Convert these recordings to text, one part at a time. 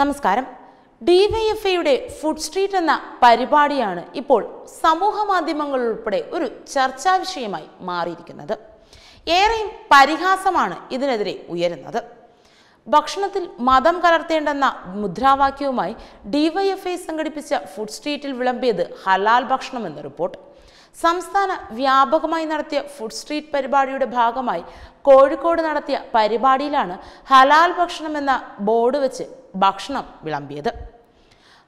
നമസ്കാരം ഐയുടെ food street എന്ന പരിപാടിയാണ് ഇപ്പോൾ സമൂഹ മാധ്യമങ്ങളുൾപ്പെടെ ഒരു ചർച്ചാ വിഷയമായി മാറിയിരിക്കുന്നത് ഏറെയും പരിഹാസമാണ് ഇതിനെതിരെ ഉയരുന്നത് ഭക്ഷണത്തിൽ മതം കലർത്തേണ്ടെന്ന മുദ്രാവാക്യവുമായി ഡിവൈഎഫ്ഐ സംഘടിപ്പിച്ച ഫുഡ് സ്ട്രീറ്റിൽ വിളമ്പിയത് ഹലാൽ ഭക്ഷണം എന്ന റിപ്പോർട്ട് സംസ്ഥാന വ്യാപകമായി നടത്തിയ ഫുഡ് സ്ട്രീറ്റ് പരിപാടിയുടെ ഭാഗമായി കോഴിക്കോട് നടത്തിയ പരിപാടിയിലാണ് ഹലാൽ ഭക്ഷണമെന്ന ബോർഡ് വെച്ച് ഭക്ഷണം വിളമ്പിയത്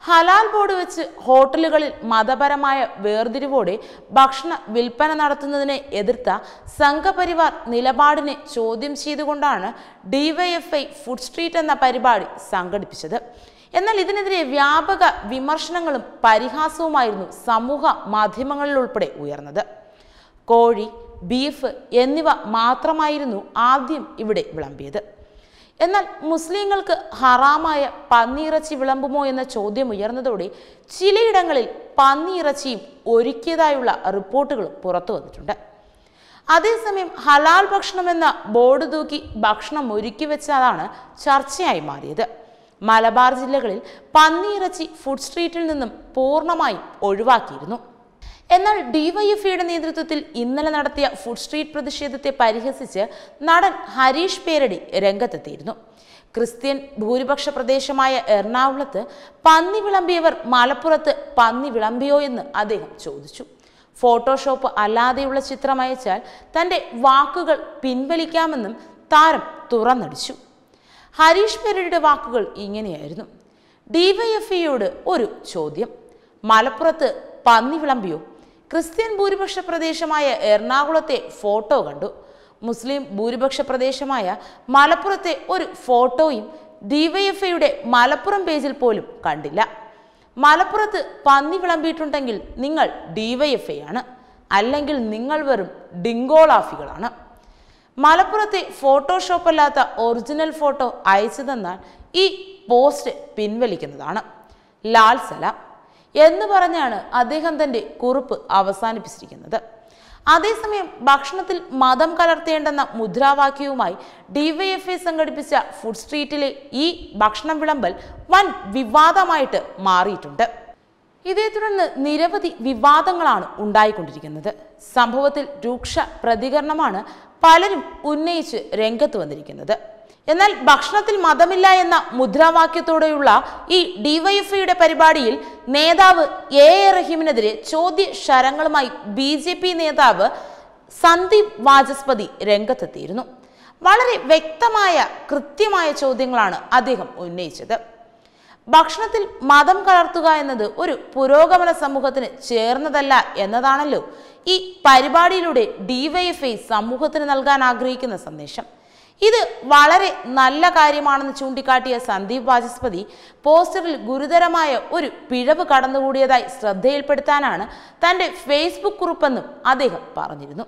ഹലാൽ ബോർഡ് വെച്ച് ഹോട്ടലുകളിൽ മതപരമായ വേർതിരിവോടെ ഭക്ഷണ വിൽപ്പന നടത്തുന്നതിനെ എതിർത്ത സംഘപരിവാർ നിലപാടിനെ ചോദ്യം ചെയ്തുകൊണ്ടാണ് ഡിവൈഎഫ്ഐ ഫുഡ് സ്ട്രീറ്റ് എന്ന പരിപാടി സംഘടിപ്പിച്ചത് എന്നാൽ ഇതിനെതിരെ വ്യാപക വിമർശനങ്ങളും പരിഹാസവുമായിരുന്നു സമൂഹ മാധ്യമങ്ങളിൽ ഉൾപ്പെടെ ഉയർന്നത് കോഴി ബീഫ് എന്നിവ മാത്രമായിരുന്നു ആദ്യം ഇവിടെ വിളമ്പിയത് എന്നാൽ മുസ്ലിങ്ങൾക്ക് ഹറാമായ പന്നിയിറച്ചി വിളമ്പുമോ എന്ന ചോദ്യം ഉയർന്നതോടെ ചിലയിടങ്ങളിൽ പന്നിയിറച്ചിയും ഒരുക്കിയതായുള്ള റിപ്പോർട്ടുകളും പുറത്തു വന്നിട്ടുണ്ട് അതേസമയം ഹലാൽ ഭക്ഷണമെന്ന ബോർഡ് തൂക്കി ഭക്ഷണം ഒരുക്കി വെച്ചതാണ് ചർച്ചയായി മാറിയത് മലബാർ ജില്ലകളിൽ പന്നിയിറച്ചി ഫുഡ് സ്ട്രീറ്റിൽ നിന്നും പൂർണ്ണമായും ഒഴിവാക്കിയിരുന്നു എന്നാൽ ഡിവൈഎഫ്ഐയുടെ നേതൃത്വത്തിൽ ഇന്നലെ നടത്തിയ ഫുഡ് സ്ട്രീറ്റ് പ്രതിഷേധത്തെ പരിഹസിച്ച് നടൻ ഹരീഷ് പേരടി രംഗത്തെത്തിയിരുന്നു ക്രിസ്ത്യൻ ഭൂരിപക്ഷ പ്രദേശമായ എറണാകുളത്ത് പന്നി വിളമ്പിയവർ മലപ്പുറത്ത് പന്നി വിളമ്പിയോ എന്ന് അദ്ദേഹം ചോദിച്ചു ഫോട്ടോഷോപ്പ് അല്ലാതെയുള്ള ചിത്രം അയച്ചാൽ തൻ്റെ വാക്കുകൾ പിൻവലിക്കാമെന്നും താരം തുറന്നടിച്ചു ഹരീഷ് പേരടിയുടെ വാക്കുകൾ ഇങ്ങനെയായിരുന്നു ഡിവൈഎഫ്ഐയോട് ഒരു ചോദ്യം മലപ്പുറത്ത് പന്നി വിളമ്പിയോ ക്രിസ്ത്യൻ ഭൂരിപക്ഷ പ്രദേശമായ എറണാകുളത്തെ ഫോട്ടോ കണ്ടു മുസ്ലിം ഭൂരിപക്ഷ പ്രദേശമായ മലപ്പുറത്തെ ഒരു ഫോട്ടോയും ഡിവൈഎഫ്ഐയുടെ മലപ്പുറം പേജിൽ പോലും കണ്ടില്ല മലപ്പുറത്ത് പന്നി വിളമ്പിയിട്ടുണ്ടെങ്കിൽ നിങ്ങൾ ഡിവൈഎഫ്ഐ ആണ് അല്ലെങ്കിൽ നിങ്ങൾ വെറും ഡിങ്കോളാഫികളാണ് മലപ്പുറത്തെ ഫോട്ടോഷോപ്പ് അല്ലാത്ത ഒറിജിനൽ ഫോട്ടോ അയച്ചു തന്നാൽ ഈ പോസ്റ്റ് പിൻവലിക്കുന്നതാണ് ലാൽ സലാം എന്ന് പറഞ്ഞാണ് അദ്ദേഹം തൻ്റെ കുറിപ്പ് അവസാനിപ്പിച്ചിരിക്കുന്നത് അതേസമയം ഭക്ഷണത്തിൽ മതം കലർത്തേണ്ടെന്ന മുദ്രാവാക്യവുമായി ഡിവൈഎഫ്ഐ സംഘടിപ്പിച്ച ഫുഡ് സ്ട്രീറ്റിലെ ഈ ഭക്ഷണം വിളമ്പൽ വൻ വിവാദമായിട്ട് മാറിയിട്ടുണ്ട് ഇതേ തുടർന്ന് നിരവധി വിവാദങ്ങളാണ് ഉണ്ടായിക്കൊണ്ടിരിക്കുന്നത് സംഭവത്തിൽ രൂക്ഷ പ്രതികരണമാണ് പലരും ഉന്നയിച്ച് രംഗത്ത് വന്നിരിക്കുന്നത് എന്നാൽ ഭക്ഷണത്തിൽ മതമില്ല എന്ന മുദ്രാവാക്യത്തോടെയുള്ള ഈ ഡിവൈഎഫ്ഐയുടെ പരിപാടിയിൽ നേതാവ് എ എ റഹീമിനെതിരെ ചോദ്യ ശരങ്ങളുമായി ബി ജെ പി നേതാവ് സന്ദീപ് വാചസ്പതി രംഗത്തെത്തിയിരുന്നു വളരെ വ്യക്തമായ കൃത്യമായ ചോദ്യങ്ങളാണ് അദ്ദേഹം ഉന്നയിച്ചത് ഭക്ഷണത്തിൽ മതം കലർത്തുക എന്നത് ഒരു പുരോഗമന സമൂഹത്തിന് ചേർന്നതല്ല എന്നതാണല്ലോ ഈ പരിപാടിയിലൂടെ ഡിവൈഎഫ്ഐ സമൂഹത്തിന് നൽകാൻ ആഗ്രഹിക്കുന്ന സന്ദേശം ഇത് വളരെ നല്ല കാര്യമാണെന്ന് ചൂണ്ടിക്കാട്ടിയ സന്ദീപ് വാചസ്പതി പോസ്റ്ററിൽ ഗുരുതരമായ ഒരു പിഴവ് കടന്നുകൂടിയതായി ശ്രദ്ധയിൽപ്പെടുത്താനാണ് തൻ്റെ ഫേസ്ബുക്ക് കുറിപ്പെന്നും അദ്ദേഹം പറഞ്ഞിരുന്നു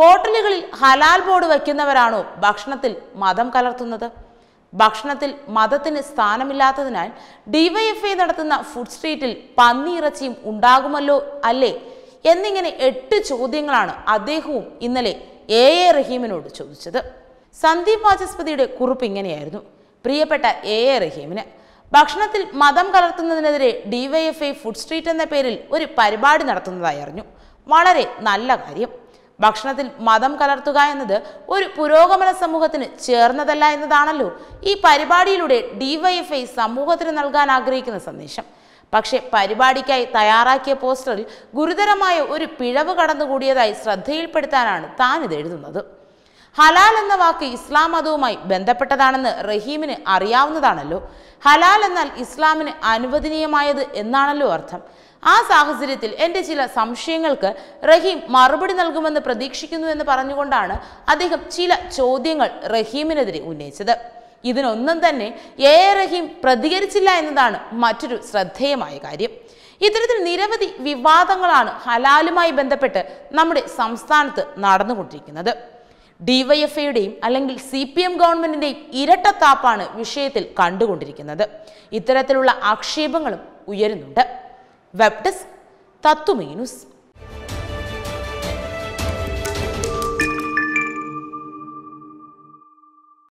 ഹോട്ടലുകളിൽ ഹലാൽ ബോർഡ് വയ്ക്കുന്നവരാണോ ഭക്ഷണത്തിൽ മതം കലർത്തുന്നത് ഭക്ഷണത്തിൽ മതത്തിന് സ്ഥാനമില്ലാത്തതിനാൽ ഡിവൈഎഫ്ഐ നടത്തുന്ന ഫുഡ് സ്ട്രീറ്റിൽ പന്നിയിറച്ചിയും ഉണ്ടാകുമല്ലോ അല്ലേ എന്നിങ്ങനെ എട്ട് ചോദ്യങ്ങളാണ് അദ്ദേഹവും ഇന്നലെ എ എ റഹീമിനോട് ചോദിച്ചത് സന്ദീപ് വാചസ്പതിയുടെ കുറിപ്പ് ഇങ്ങനെയായിരുന്നു പ്രിയപ്പെട്ട എ എ റഹീമിന് ഭക്ഷണത്തിൽ മതം കലർത്തുന്നതിനെതിരെ ഐ ഫുഡ് സ്ട്രീറ്റ് എന്ന പേരിൽ ഒരു പരിപാടി നടത്തുന്നതായി അറിഞ്ഞു വളരെ നല്ല കാര്യം ഭക്ഷണത്തിൽ മതം കലർത്തുക എന്നത് ഒരു പുരോഗമന സമൂഹത്തിന് ചേർന്നതല്ല എന്നതാണല്ലോ ഈ പരിപാടിയിലൂടെ ഐ സമൂഹത്തിന് നൽകാൻ ആഗ്രഹിക്കുന്ന സന്ദേശം പക്ഷേ പരിപാടിക്കായി തയ്യാറാക്കിയ പോസ്റ്ററിൽ ഗുരുതരമായ ഒരു പിഴവ് കടന്നുകൂടിയതായി ശ്രദ്ധയിൽപ്പെടുത്താനാണ് താനിത് എഴുതുന്നത് ഹലാൽ എന്ന വാക്ക് ഇസ്ലാം മതവുമായി ബന്ധപ്പെട്ടതാണെന്ന് റഹീമിന് അറിയാവുന്നതാണല്ലോ ഹലാൽ എന്നാൽ ഇസ്ലാമിന് അനുവദനീയമായത് എന്നാണല്ലോ അർത്ഥം ആ സാഹചര്യത്തിൽ എൻ്റെ ചില സംശയങ്ങൾക്ക് റഹീം മറുപടി നൽകുമെന്ന് പ്രതീക്ഷിക്കുന്നു എന്ന് പറഞ്ഞുകൊണ്ടാണ് അദ്ദേഹം ചില ചോദ്യങ്ങൾ റഹീമിനെതിരെ ഉന്നയിച്ചത് ഇതിനൊന്നും തന്നെ എ റഹീം പ്രതികരിച്ചില്ല എന്നതാണ് മറ്റൊരു ശ്രദ്ധേയമായ കാര്യം ഇത്തരത്തിൽ നിരവധി വിവാദങ്ങളാണ് ഹലാലുമായി ബന്ധപ്പെട്ട് നമ്മുടെ സംസ്ഥാനത്ത് നടന്നുകൊണ്ടിരിക്കുന്നത് ഡിവൈഎഫ്ഐയുടെയും അല്ലെങ്കിൽ സി പി എം ഗവൺമെന്റിന്റെയും ഇരട്ടത്താപ്പാണ് വിഷയത്തിൽ കണ്ടുകൊണ്ടിരിക്കുന്നത് ഇത്തരത്തിലുള്ള ആക്ഷേപങ്ങളും ഉയരുന്നുണ്ട് വെബ് ഡെസ്ക് തത്തുമീനുസ്